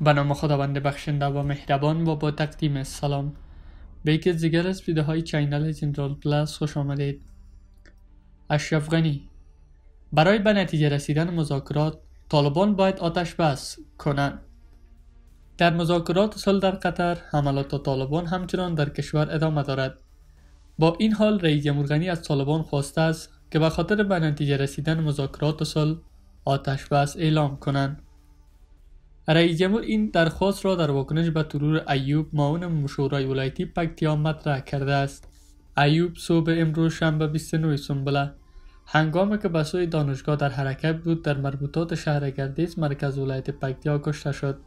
به نام خداوند بخشنده و مهربان و با تقدیم سلام به یک دیگر از ویدیوهای چینل جنرال پلاس خوش آمدید اشرف غنی برای به نتیجه رسیدن مذاکرات طالبان باید آتش بس کنند در مذاکرات صلح در قطر حملات طالبان همچنان در کشور ادامه دارد با این حال رئیس جمهور غنی از طالبان خواسته است که به خاطر به نتیجه رسیدن مذاکرات صلح آتش بس اعلام کنند رئیس جمهور این درخواست را در واکنش به ترور ایوب معاون شورای ولایتی پکتیا مطرح کرده است ایوب صبح امروز شنبه 29 سنبله هنگام که به سوی دانشگاه در حرکت بود در مربوطات شهر گردیز مرکز ولایت پکتیا کشته شد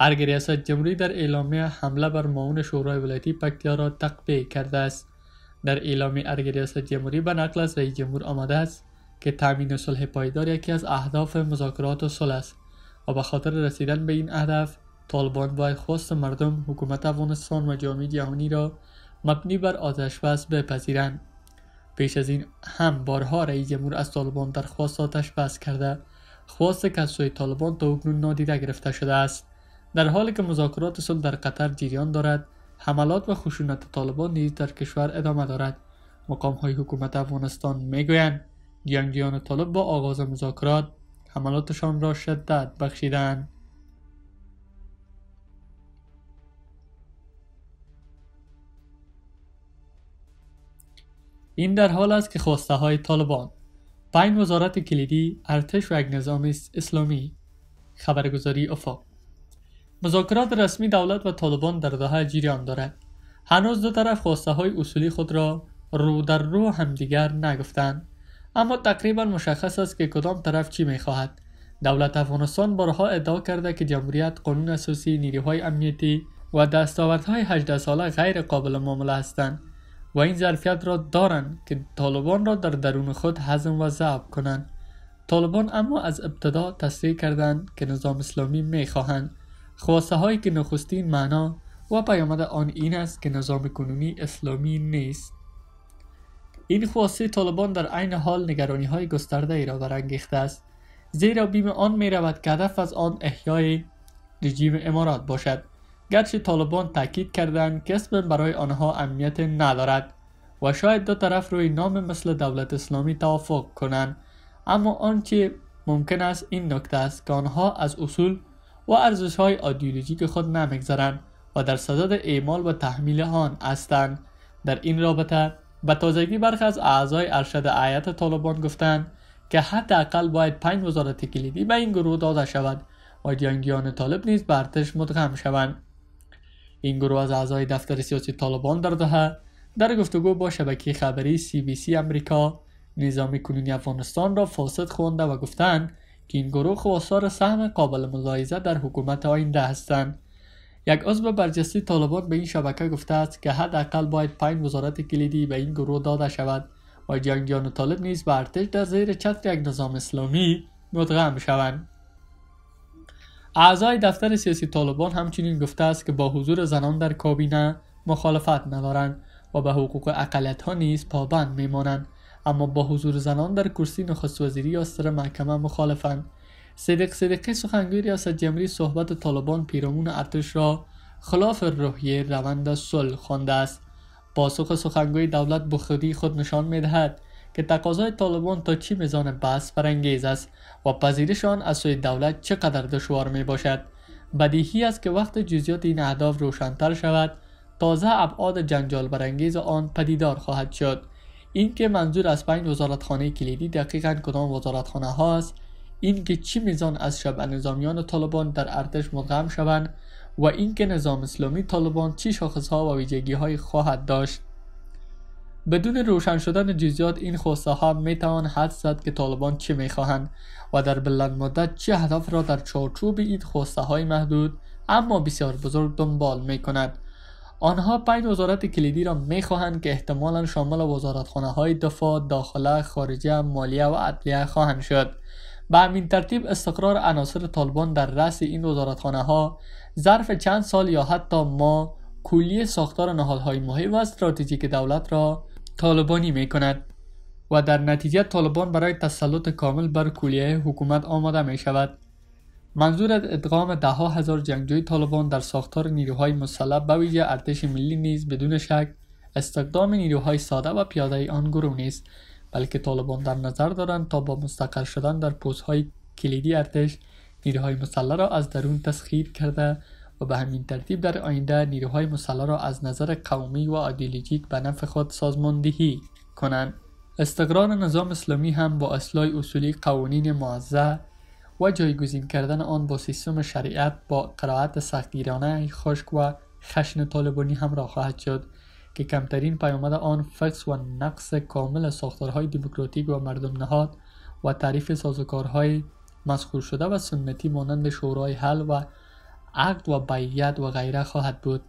ارگ ریاست جمهوری در اعلامیه حمله بر معاون شورای ولایتی پکتیا را تقبیه کرده است در اعلامیه ارگ ریاست جمهوری به نقل از رئیس جمهور آمده است که تامین صلح پایدار یکی از اهداف مذاکرات و صلح است و به خاطر رسیدن به این هدف طالبان و خواست مردم حکومت افغانستان و جامعه جهانی را مبنی بر آتش بس بپذیرند پیش از این هم بارها رئیس جمهور از طالبان درخواست آتش بس کرده خواست که از سوی طالبان تا اکنون نادیده گرفته شده است در حالی که مذاکرات صلح در قطر جریان دارد حملات و خشونت طالبان نیز در کشور ادامه دارد مقام های حکومت افغانستان میگویند جنگجویان طالب با آغاز مذاکرات حملاتشان را شدت بخشیدن. این در حال است که خواسته های طالبان پنج وزارت کلیدی ارتش و نظام اسلامی خبرگزاری افاق مذاکرات رسمی دولت و طالبان در دهه جریان دارد هنوز دو طرف خواسته های اصولی خود را رو در رو همدیگر نگفتند اما تقریبا مشخص است که کدام طرف چی خواهد. دولت افغانستان بارها ادعا کرده که جمهوریت قانون اساسی نیروهای امنیتی و دستاوردهای 18 ساله غیر قابل معامله هستند و این ظرفیت را دارند که طالبان را در درون خود هضم و ضعف کنند طالبان اما از ابتدا تصریح کردند که نظام اسلامی میخواهند خواسته هایی که نخستین معنا و پیامد آن این است که نظام کنونی اسلامی نیست این خواسته طالبان در عین حال نگرانی های گسترده ای را برانگیخته است زیرا بیم آن می رود که هدف از آن احیای رژیم امارات باشد گرچه طالبان تاکید کردند که اسم برای آنها امنیت ندارد و شاید دو طرف روی نام مثل دولت اسلامی توافق کنند اما آنچه ممکن است این نکته است که آنها از اصول و ارزش های آدیولوژیک خود نمیگذرند و در صدد اعمال و تحمیل آن هستند در این رابطه به تازگی برخی از اعضای ارشد آیت طالبان گفتند که حداقل باید پنج وزارت کلیدی به این گروه داده شود و جنگیان طالب نیز به ارتش مدغم شوند این گروه از اعضای دفتر سیاسی طالبان در دهه در گفتگو با شبکه خبری سی بی سی امریکا نظام کنونی افغانستان را فاسد خوانده و گفتند که این گروه خواستار سهم قابل ملاحظه در حکومت آینده هستند یک عضو برجسته طالبان به این شبکه گفته است که حداقل باید پنج وزارت کلیدی به این گروه داده شود و جنگیان طالب نیز به ارتش در زیر چتر یک نظام اسلامی مدغم شوند اعضای دفتر سیاسی طالبان همچنین گفته است که با حضور زنان در کابینه مخالفت ندارند و به حقوق اقلیت ها نیز پابند میمانند اما با حضور زنان در کرسی نخست وزیری یا سر محکمه مخالفند صدق صدقی سخنگوی ریاست جمهوری صحبت طالبان پیرامون ارتش را خلاف روحیه روند صلح خوانده است پاسخ سخنگوی دولت بخودی خود نشان میدهد که تقاضای طالبان تا چی میزان بحث برانگیز است و پذیرش آن از سوی دولت چقدر دشوار می باشد بدیهی است که وقت جزئیات این اهداف روشنتر شود تازه ابعاد جنجال برانگیز آن پدیدار خواهد شد اینکه منظور از پنج وزارتخانه کلیدی دقیقا کدام وزارتخانه ها است اینکه چی میزان از شبه نظامیان طالبان در ارتش مدغم شوند و اینکه نظام اسلامی طالبان چه ها و ویژگی خواهد داشت بدون روشن شدن جزئیات این خواسته ها می توان حد زد که طالبان چه می و در بلند مدت چه هدف را در چارچوب این خواسته های محدود اما بسیار بزرگ دنبال می آنها پنج وزارت کلیدی را می خواهند که احتمالا شامل وزارتخانه های دفاع، داخله، خارجه، مالیه و عدلیه خواهند شد به همین ترتیب استقرار عناصر طالبان در رأس این وزارتخانه ها ظرف چند سال یا حتی ما کلی ساختار نهادهای مهم و استراتژیک دولت را طالبانی می کند و در نتیجه طالبان برای تسلط کامل بر کلیه حکومت آماده می شود. منظور ادغام ده هزار جنگجوی طالبان در ساختار نیروهای مسلح به ویژه ارتش ملی نیز بدون شک استخدام نیروهای ساده و پیاده آن گروه نیست بلکه طالبان در نظر دارند تا با مستقر شدن در پوزهای کلیدی ارتش نیروهای مسلح را از درون تسخیر کرده و به همین ترتیب در آینده نیروهای مسلح را از نظر قومی و ایدئولوژیک به نفع خود سازماندهی کنند استقرار نظام اسلامی هم با اصلاح اصولی قوانین معزه و جایگزین کردن آن با سیستم شریعت با قرائت سختگیرانه خشک و خشن طالبانی را خواهد شد که کمترین پیامد آن فکس و نقص کامل ساختارهای دموکراتیک و مردم نهاد و تعریف سازوکارهای مسخور شده و سنتی مانند شورای حل و عقد و بیعت و غیره خواهد بود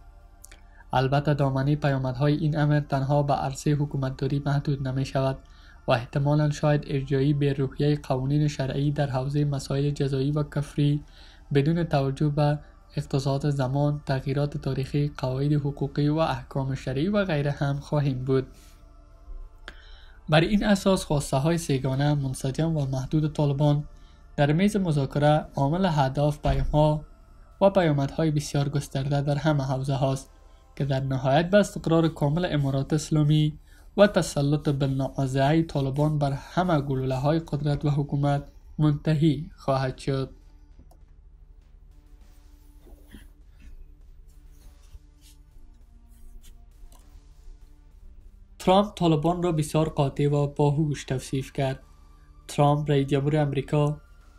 البته دامنه پیامدهای این امر تنها به عرصه حکومتداری محدود نمی شود و احتمالا شاید ارجایی به روحیه قوانین شرعی در حوزه مسائل جزایی و کفری بدون توجه به اقتصاد زمان، تغییرات تاریخی، قواعد حقوقی و احکام شرعی و غیره هم خواهیم بود. بر این اساس خواسته های سیگانه منسجم و محدود طالبان در میز مذاکره عامل هداف پیام ها و پیامدهای بسیار گسترده در همه حوزه هاست که در نهایت به استقرار کامل امارات اسلامی و تسلط بالنعازعه طالبان بر همه گلوله های قدرت و حکومت منتهی خواهد شد. ترامپ طالبان را بسیار قاطع و باهوش توصیف کرد ترامپ رئیس جمهور امریکا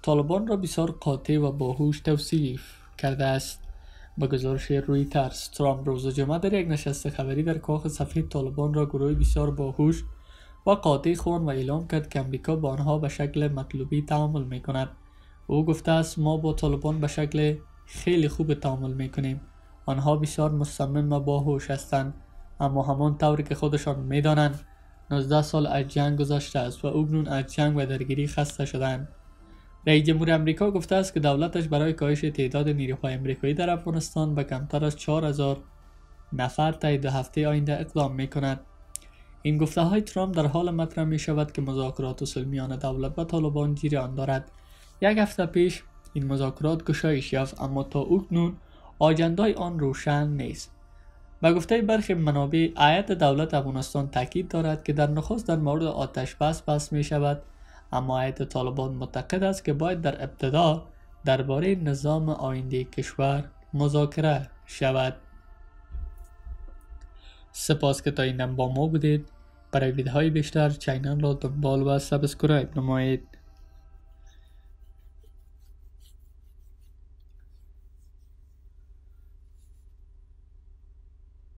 طالبان را بسیار قاطع و باهوش توصیف کرده است به گزارش روی ترس ترامپ روز جمعه در یک نشست خبری در کاخ سفید طالبان را گروه بسیار باهوش و قاطع خوان و اعلام کرد که امریکا با آنها به شکل مطلوبی تعامل می کند او گفته است ما با طالبان به شکل خیلی خوب تعامل می کنیم آنها بسیار مصمم و باهوش هستند اما همان طوری که خودشان دانند، 19 سال از جنگ گذشته است و اکنون از جنگ و درگیری خسته شدند رئیس جمهور امریکا گفته است که دولتش برای کاهش تعداد نیروهای امریکایی در افغانستان به کمتر از 4000 نفر تا دو هفته آینده اقدام می کند. این گفته های ترامپ در حال مطرح می شود که مذاکرات اصول میان دولت و طالبان جریان دارد. یک هفته پیش این مذاکرات گشایش یافت اما تا اکنون آجندای آن روشن نیست. به گفته برخی منابع آیت دولت افغانستان تاکید دارد که در نخست در مورد آتش بس بس می شود اما آیت طالبان معتقد است که باید در ابتدا درباره نظام آینده کشور مذاکره شود سپاس که تا این با ما بودید برای ویدیوهای بیشتر چینل را دنبال و سابسکرایب نمایید